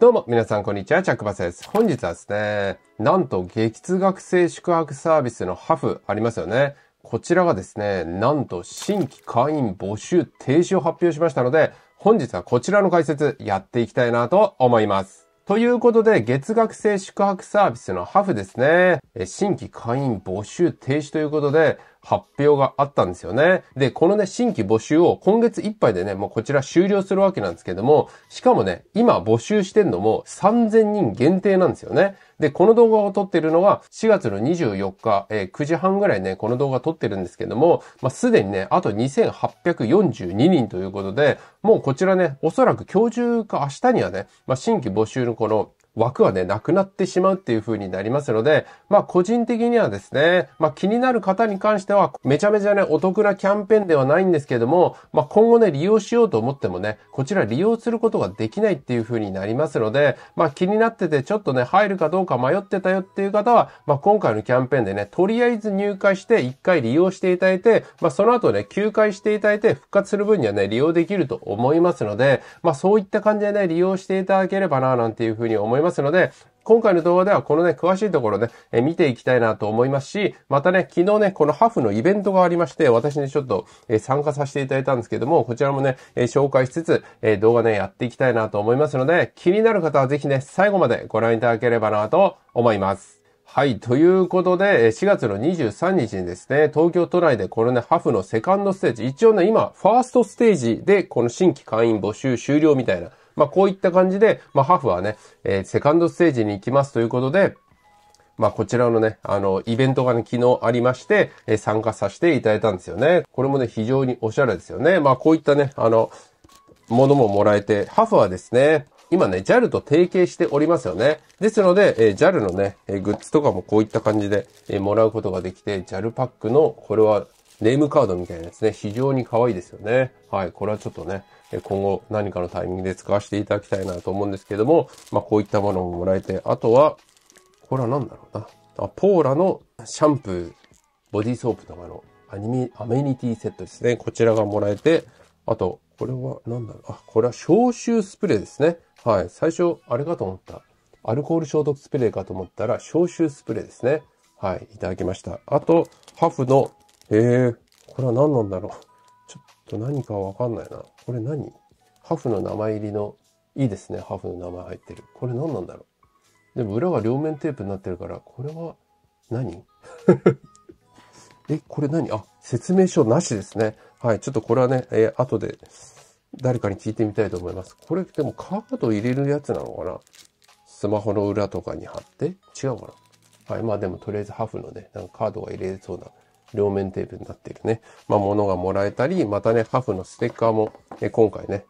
どうも、皆さん、こんにちは。チャックバスです。本日はですね、なんと、月通学生宿泊サービスのハフありますよね。こちらがですね、なんと、新規会員募集停止を発表しましたので、本日はこちらの解説、やっていきたいなと思います。ということで、月額制宿泊サービスのハフですね。新規会員募集停止ということで、発表があったんですよね。で、このね、新規募集を今月いっぱいでね、もうこちら終了するわけなんですけども、しかもね、今募集してんのも3000人限定なんですよね。で、この動画を撮ってるのが4月の24日、えー、9時半ぐらいね、この動画撮ってるんですけども、まあ、すでにね、あと2842人ということで、もうこちらね、おそらく今日中か明日にはね、まあ、新規募集のこの枠はね、なくなってしまうっていう風になりますので、まあ個人的にはですね、まあ気になる方に関しては、めちゃめちゃね、お得なキャンペーンではないんですけども、まあ今後ね、利用しようと思ってもね、こちら利用することができないっていう風になりますので、まあ気になっててちょっとね、入るかどうか迷ってたよっていう方は、まあ今回のキャンペーンでね、とりあえず入会して1回利用していただいて、まあその後ね、休会していただいて復活する分にはね、利用できると思いますので、まあそういった感じでね、利用していただければな、なんていう風に思います。ますので、今回の動画ではこのね、詳しいところね、え見ていきたいなと思いますし、またね、昨日ね、このハフのイベントがありまして、私にちょっと、え参加させていただいたんですけども、こちらもね、え紹介しつつ、え動画ね、やっていきたいなと思いますので、気になる方はぜひね、最後までご覧いただければなと思います。はい。ということで、4月の23日にですね、東京都内でこのね、ハフのセカンドステージ、一応ね、今、ファーストステージで、この新規会員募集終了みたいなまあ、こういった感じで、まあ、ハーフはね、えー、セカンドステージに行きますということで、まあ、こちらのね、あの、イベントがね、昨日ありまして、えー、参加させていただいたんですよね。これもね、非常におしゃれですよね。まあ、こういったね、あの、ものももらえて、ハーフはですね、今ね、JAL と提携しておりますよね。ですので、えー、JAL のね、えー、グッズとかもこういった感じで、えー、もらうことができて、JAL パックの、これはネームカードみたいなやつね、非常に可愛いですよね。はい、これはちょっとね、今後何かのタイミングで使わせていただきたいなと思うんですけども、まあ、こういったものももらえて、あとは、これは何だろうな。あポーラのシャンプー、ボディーソープとかのアニメ、アメニティセットですね。こちらがもらえて、あと、これは何だろう。あ、これは消臭スプレーですね。はい。最初、あれかと思った。アルコール消毒スプレーかと思ったら、消臭スプレーですね。はい。いただきました。あと、ハフの、えー、これは何なんだろう。ちょっと何かわかんないな。これ何ハフの名前入りの、いいですね。ハーフの名前入ってる。これ何なんだろう。でも裏が両面テープになってるから、これは何 え、これ何あ、説明書なしですね。はい。ちょっとこれはね、えー、後で誰かに聞いてみたいと思います。これでもカード入れるやつなのかなスマホの裏とかに貼って違うかなはい。まあでもとりあえずハーフのね、なんかカードが入れそうな両面テープになっているね、まあ、ものがもらえたり、またね、ハーフのステッカーも、え今回ね、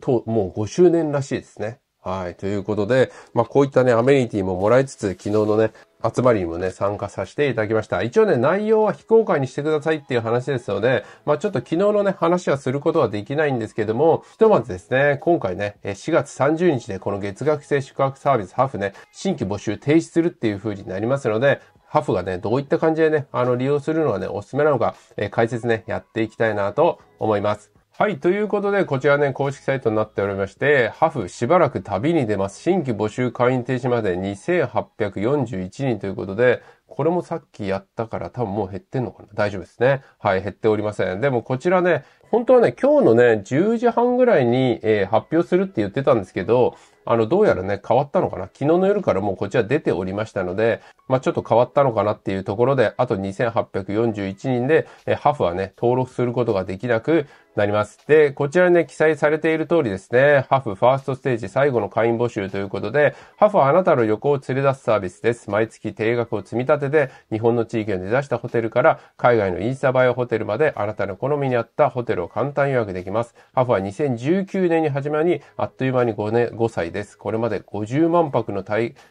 と、もう5周年らしいですね。はい。ということで、まあ、こういったね、アメニティももらいつつ、昨日のね、集まりにもね、参加させていただきました。一応ね、内容は非公開にしてくださいっていう話ですので、まあ、ちょっと昨日のね、話はすることはできないんですけども、ひとまずですね、今回ね、4月30日でこの月額制宿泊サービスハーフね、新規募集停止するっていう風になりますので、ハフがね、どういった感じでね、あの、利用するのがね、おすすめなのか、えー、解説ね、やっていきたいなと思います。はい。ということで、こちらね、公式サイトになっておりまして、ハフしばらく旅に出ます。新規募集会員停止まで2841人ということで、これもさっきやったから多分もう減ってんのかな大丈夫ですね。はい、減っておりません。でもこちらね、本当はね、今日のね、10時半ぐらいに、えー、発表するって言ってたんですけど、あの、どうやらね、変わったのかな昨日の夜からもうこちら出ておりましたので、まあ、ちょっと変わったのかなっていうところで、あと2841人で、えハフはね、登録することができなく、なります。で、こちらね、記載されている通りですね、ハフファーストステージ最後の会員募集ということで、ハフはあなたの旅行を連れ出すサービスです。毎月定額を積み立てて、日本の地域を根ざしたホテルから海外のインスタ映えホテルまであなたの好みに合ったホテルを簡単予約できます。ハフは2019年に始まり、あっという間に 5, 年5歳です。これまで50万泊の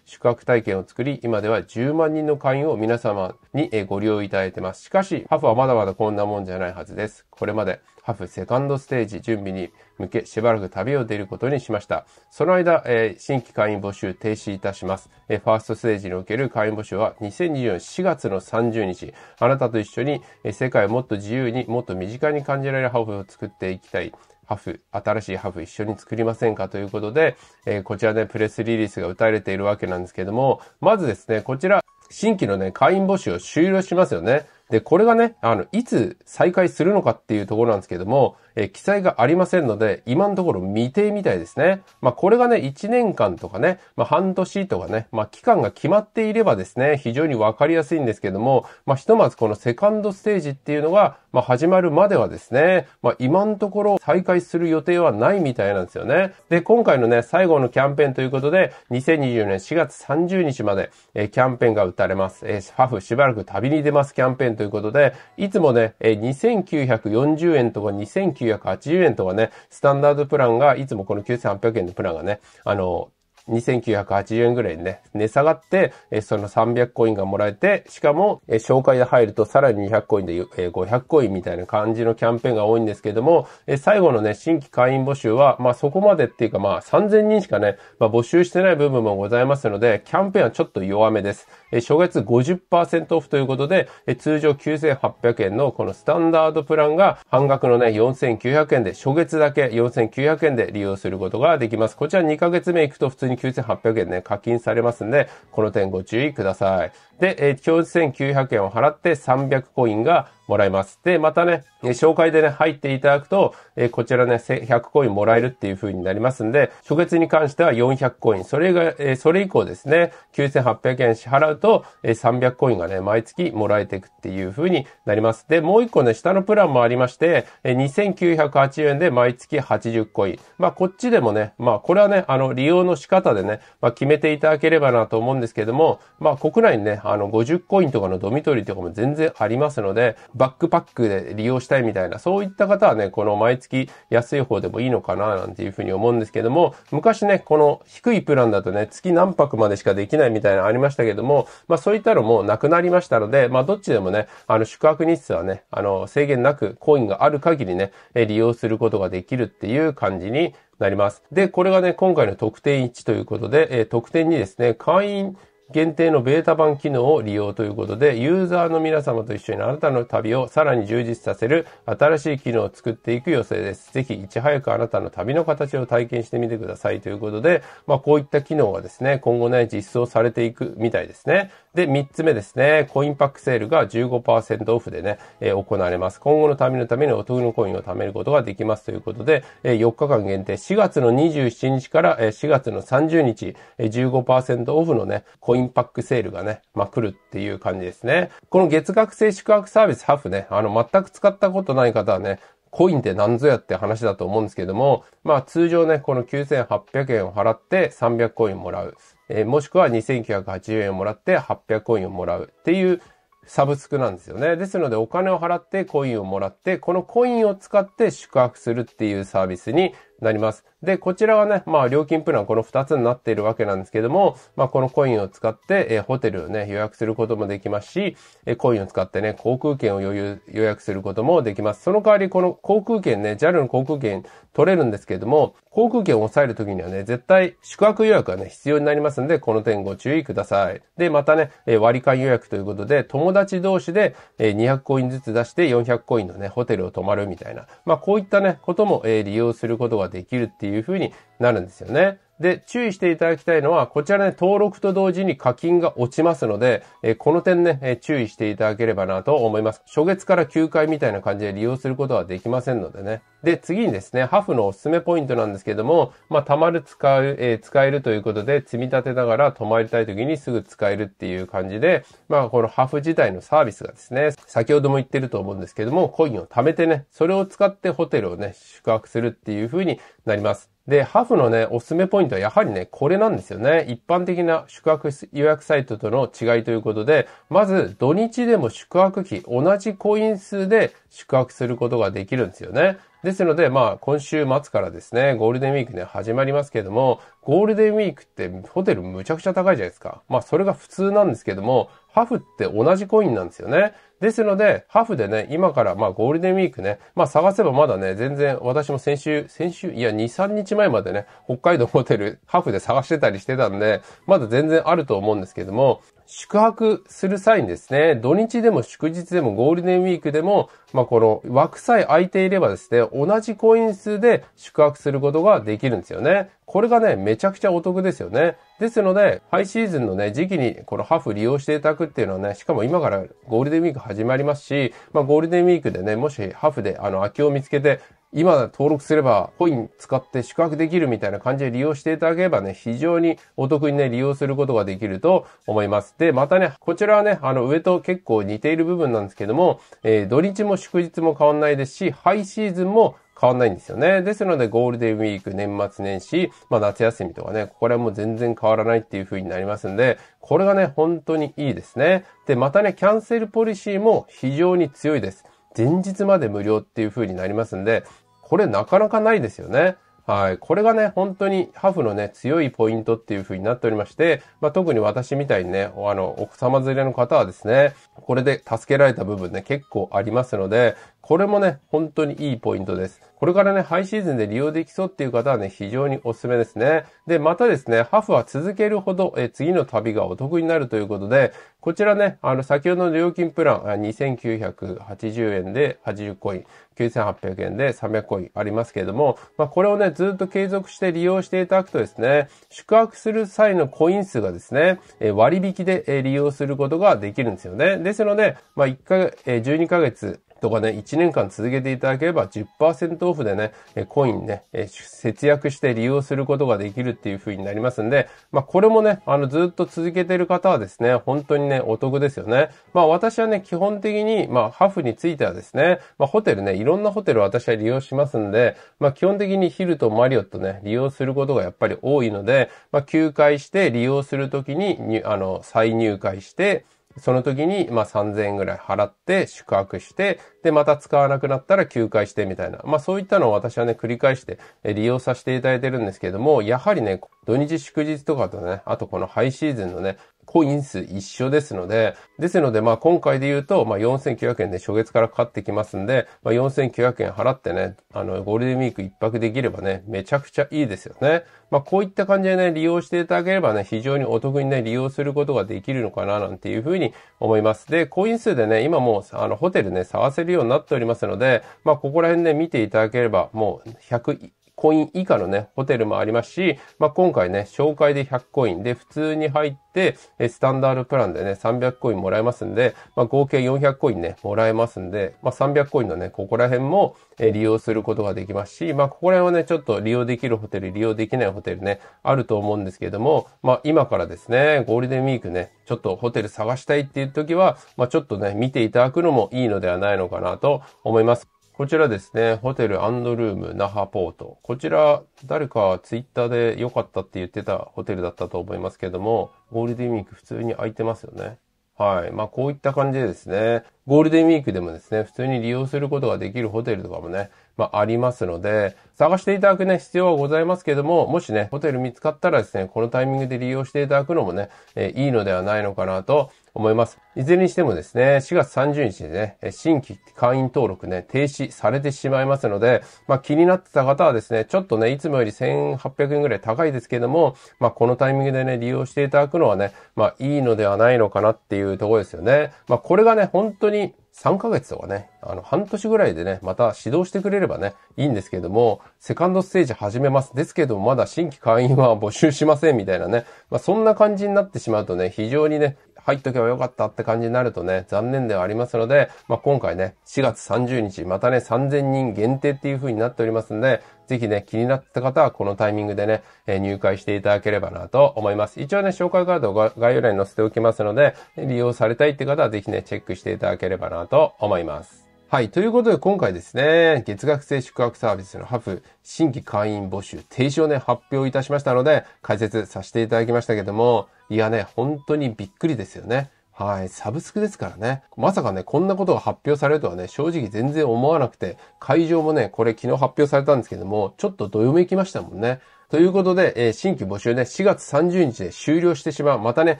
宿泊体験を作り、今では10万人の会員を皆様にご利用いただいてます。しかし、ハフはまだまだこんなもんじゃないはずです。これまで、ハフセカンドステージ準備に向け、しばらく旅を出ることにしました。その間、えー、新規会員募集停止いたします、えー、ファーストステージにおける会員募集は2024 4月の30日、あなたと一緒に、えー、世界をもっと自由に、もっと身近に感じられるハフを作っていきたい。ハフ、新しいハフ一緒に作りませんかということで、えー、こちらで、ね、プレスリリースが打たれているわけなんですけども、まずですね、こちら、新規のね、会員募集を終了しますよね。で、これがね、あの、いつ再開するのかっていうところなんですけども、え記載がありませんので、今のところ未定みたいですね。まあ、これがね、1年間とかね、まあ、半年とかね、まあ、期間が決まっていればですね、非常にわかりやすいんですけども、まあ、ひとまずこのセカンドステージっていうのが、まあ、始まるまではですね、まあ、今のところ再開する予定はないみたいなんですよね。で、今回のね、最後のキャンペーンということで、2024年4月30日まで、えキャンペーンが打たれます。えー、ハフしばらく旅に出ますキャンペーンとということで、いつもね、2940円とか2980円とかね、スタンダードプランが、いつもこの9800円のプランがね、あの、2980円ぐらいね、値下がって、その300コインがもらえて、しかも、紹介で入るとさらに200コインで500コインみたいな感じのキャンペーンが多いんですけども、最後のね、新規会員募集は、まあそこまでっていうかまあ3000人しかね、まあ募集してない部分もございますので、キャンペーンはちょっと弱めです。初月50%オフということで、通常9800円のこのスタンダードプランが半額のね、4900円で、初月だけ4900円で利用することができます。こちら2ヶ月目行くと普通にに9800円ね、課金されますんで、この点ご注意ください。で、えー、表示1900円を払って300コインがもらえます。で、またね、紹介でね、入っていただくと、えー、こちらね、100コインもらえるっていう風になりますんで、初月に関しては400コイン、それが、えー、それ以降ですね、9800円支払うと、えー、300コインがね、毎月もらえていくっていう風になります。で、もう一個ね、下のプランもありまして、えー、2980円で毎月80コイン。まあ、こっちでもね、まあ、これはね、あの、利用の仕方でね、まあ、決めていただければなと思うんですけども、まあ、国内にね、ああの50コインとかのドミトリーとかも全然ありますので、バックパックで利用したいみたいな、そういった方はね、この毎月安い方でもいいのかななんていうふうに思うんですけども、昔ね、この低いプランだとね、月何泊までしかできないみたいなありましたけども、まあそういったのもなくなりましたので、まあどっちでもね、あの宿泊日数はね、あの制限なくコインがある限りね、利用することができるっていう感じになります。で、これがね、今回の特典1ということで、えー、特典2ですね、会員限定のベータ版機能を利用ということで、ユーザーの皆様と一緒にあなたの旅をさらに充実させる新しい機能を作っていく予定です。ぜひ、いち早くあなたの旅の形を体験してみてくださいということで、まあこういった機能がですね、今後ね、実装されていくみたいですね。で、3つ目ですね。コインパックセールが15%オフでね、えー、行われます。今後のためのためにお得のコインを貯めることができますということで、えー、4日間限定、4月の27日から、えー、4月の30日、えー、15%オフのね、コインパックセールがね、まあ、来るっていう感じですね。この月額制宿泊サービスハフね、あの、全く使ったことない方はね、コインって何ぞやって話だと思うんですけども、まあ通常ね、この9800円を払って300コインもらう。えもしくは2980円をもらって800コインをもらうっていうサブスクなんですよね。ですのでお金を払ってコインをもらって、このコインを使って宿泊するっていうサービスになります。で、こちらはね、まあ料金プランこの2つになっているわけなんですけども、まあこのコインを使って、えー、ホテルをね、予約することもできますし、えー、コインを使ってね、航空券を余裕、予約することもできます。その代わりこの航空券ね、JAL の航空券取れるんですけども、航空券を抑えるときにはね、絶対宿泊予約がね、必要になりますんで、この点ご注意ください。で、またね、えー、割り勘予約ということで、友達同士で、えー、200コインずつ出して400コインのね、ホテルを泊まるみたいな、まあこういったね、ことも、えー、利用することがができるっていう風になるんですよね。で、注意していただきたいのは、こちらね、登録と同時に課金が落ちますので、えこの点ね、え注意していただければなと思います。初月から9回みたいな感じで利用することはできませんのでね。で、次にですね、ハフのおすすめポイントなんですけども、まあ、たまる使う、えー、使えるということで、積み立てながら泊まりたい時にすぐ使えるっていう感じで、まあ、このハフ自体のサービスがですね、先ほども言ってると思うんですけども、コインを貯めてね、それを使ってホテルをね、宿泊するっていう風になります。で、ハフのね、おすすめポイントはやはりね、これなんですよね。一般的な宿泊予約サイトとの違いということで、まず土日でも宿泊費、同じコイン数で宿泊することができるんですよね。ですので、まあ、今週末からですね、ゴールデンウィークね、始まりますけれども、ゴールデンウィークってホテルむちゃくちゃ高いじゃないですか。まあ、それが普通なんですけども、ハフって同じコインなんですよね。ですので、ハフでね、今から、まあゴールデンウィークね、まあ探せばまだね、全然私も先週、先週、いや2、3日前までね、北海道ホテル、ハーフで探してたりしてたんで、まだ全然あると思うんですけども、宿泊する際にですね、土日でも祝日でもゴールデンウィークでも、まあ、この枠さえ空いていればですね、同じコイン数で宿泊することができるんですよね。これがね、めちゃくちゃお得ですよね。ですので、ハイシーズンのね、時期にこのハフ利用していただくっていうのはね、しかも今からゴールデンウィーク始まりますし、まあゴールデンウィークでね、もしハフであの空きを見つけて、今登録すればコイン使って宿泊できるみたいな感じで利用していただければね、非常にお得にね、利用することができると思います。で、またね、こちらはね、あの上と結構似ている部分なんですけども、えー、土日も祝日も変わんないですし、ハイシーズンも変わんないんですよね。ですので、ゴールデンウィーク、年末年始、まあ夏休みとかね、これはもう全然変わらないっていう風になりますんで、これがね、本当にいいですね。で、またね、キャンセルポリシーも非常に強いです。前日まで無料っていう風になりますんで、これなかなかないですよね。はい。これがね、本当にハフのね、強いポイントっていう風になっておりまして、まあ、特に私みたいにね、あの、奥様連れの方はですね、これで助けられた部分ね、結構ありますので、これもね、本当にいいポイントです。これからね、ハイシーズンで利用できそうっていう方はね、非常におすすめですね。で、またですね、ハフは続けるほど、え次の旅がお得になるということで、こちらね、あの、先ほどの料金プラン、2980円で80コイン、9800円で300コインありますけれども、まあ、これをね、ずっと継続して利用していただくとですね、宿泊する際のコイン数がですね、え割引で、利用することができるんですよね。ですので、まあ、1ヶ月、12ヶ月、とかね、1年間続けていただければ10%オフでね、コインね、節約して利用することができるっていう風になりますんで、まあこれもね、あのずっと続けてる方はですね、本当にね、お得ですよね。まあ私はね、基本的に、まあハフについてはですね、まあホテルね、いろんなホテル私は利用しますんで、まあ基本的にヒルとマリオットね、利用することがやっぱり多いので、まあ休会して利用するときに、あの、再入会して、その時に、まあ、3000円ぐらい払って宿泊して、で、また使わなくなったら休会してみたいな。まあ、そういったのを私はね、繰り返して利用させていただいてるんですけれども、やはりね、土日祝日とかとね、あとこのハイシーズンのね、コイン数一緒ですので、ですので、まあ今回で言うと、まあ4900円で初月からかかってきますんで、まあ4900円払ってね、あの、ゴールデンウィーク一泊できればね、めちゃくちゃいいですよね。まあこういった感じでね、利用していただければね、非常にお得にね、利用することができるのかな、なんていうふうに思います。で、コイン数でね、今もう、あの、ホテルね、探せるようになっておりますので、まあここら辺ね、見ていただければ、もう100、コイン以下のね、ホテルもありますし、まあ、今回ね、紹介で100コインで、普通に入って、スタンダードプランでね、300コインもらえますんで、まあ、合計400コインね、もらえますんで、まあ、300コインのね、ここら辺も利用することができますし、まあ、ここら辺はね、ちょっと利用できるホテル、利用できないホテルね、あると思うんですけれども、まあ、今からですね、ゴールデンウィークね、ちょっとホテル探したいっていう時は、まあ、ちょっとね、見ていただくのもいいのではないのかなと思います。こちらですね、ホテルアンドルーム那覇ポート。こちら、誰かツイッターで良かったって言ってたホテルだったと思いますけども、ゴールデンウィーク普通に空いてますよね。はい。まあ、こういった感じでですね、ゴールデンウィークでもですね、普通に利用することができるホテルとかもね、まあありますので、探していただくね、必要はございますけども、もしね、ホテル見つかったらですね、このタイミングで利用していただくのもね、えー、いいのではないのかなと思います。いずれにしてもですね、4月30日でね、新規会員登録ね、停止されてしまいますので、まあ気になってた方はですね、ちょっとね、いつもより1800円ぐらい高いですけども、まあこのタイミングでね、利用していただくのはね、まあいいのではないのかなっていうところですよね。まあこれがね、本当に3ヶ月とかね、あの、半年ぐらいでね、また指導してくれればね、いいんですけども、セカンドステージ始めます。ですけども、まだ新規会員は 募集しませんみたいなね、まあ、そんな感じになってしまうとね、非常にね、入っとけばよかったって感じになるとね、残念ではありますので、まあ、今回ね、4月30日、またね、3000人限定っていう風になっておりますんで、ぜひね、気になった方はこのタイミングでね、え入会していただければなと思います。一応ね、紹介カードを概要欄に載せておきますので、利用されたいって方はぜひね、チェックしていただければなと思います。はい。ということで、今回ですね、月額制宿泊サービスのハフ、新規会員募集停止をね、発表いたしましたので、解説させていただきましたけども、いやね、本当にびっくりですよね。はい、サブスクですからね。まさかね、こんなことが発表されるとはね、正直全然思わなくて、会場もね、これ昨日発表されたんですけども、ちょっとどよめきましたもんね。ということで、えー、新規募集ね、4月30日で終了してしまう。またね、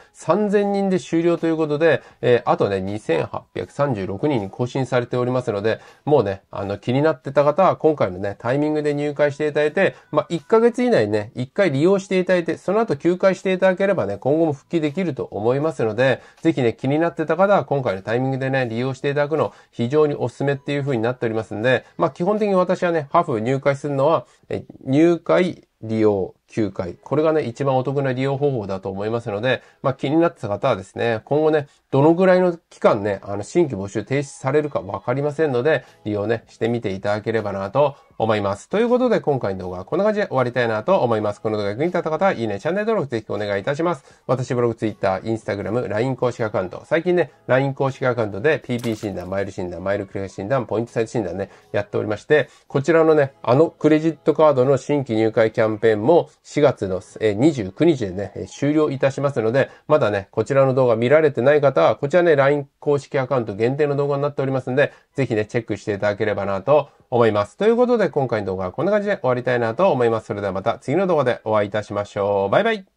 3000人で終了ということで、えー、あとね、2836人に更新されておりますので、もうね、あの、気になってた方は、今回のね、タイミングで入会していただいて、まあ、1ヶ月以内にね、1回利用していただいて、その後休会していただければね、今後も復帰できると思いますので、ぜひね、気になってた方は、今回のタイミングでね、利用していただくの、非常におすすめっていう風になっておりますんで、まあ、基本的に私はね、ハーフ入会するのは、え入会、利用9回。これがね、一番お得な利用方法だと思いますので、まあ気になってた方はですね、今後ね、どのぐらいの期間ね、あの、新規募集停止されるかわかりませんので、利用ね、してみていただければなと思います。ということで、今回の動画はこんな感じで終わりたいなと思います。この動画が役に立った方は、いいね、チャンネル登録ぜひお願いいたします。私ブログ、ツイッター、インスタグラム、LINE 公式アカウント。最近ね、LINE 公式アカウントで PP 診断、マイル診断、マイルクレア診断、ポイントサイト診断ね、やっておりまして、こちらのね、あのクレジットカードの新規入会キャンペーンも4月の29日でね、終了いたしますので、まだね、こちらの動画見られてない方は、こちらね、LINE 公式アカウント限定の動画になっておりますので、ぜひね、チェックしていただければなと思います。ということで、今回の動画はこんな感じで終わりたいなと思います。それではまた次の動画でお会いいたしましょう。バイバイ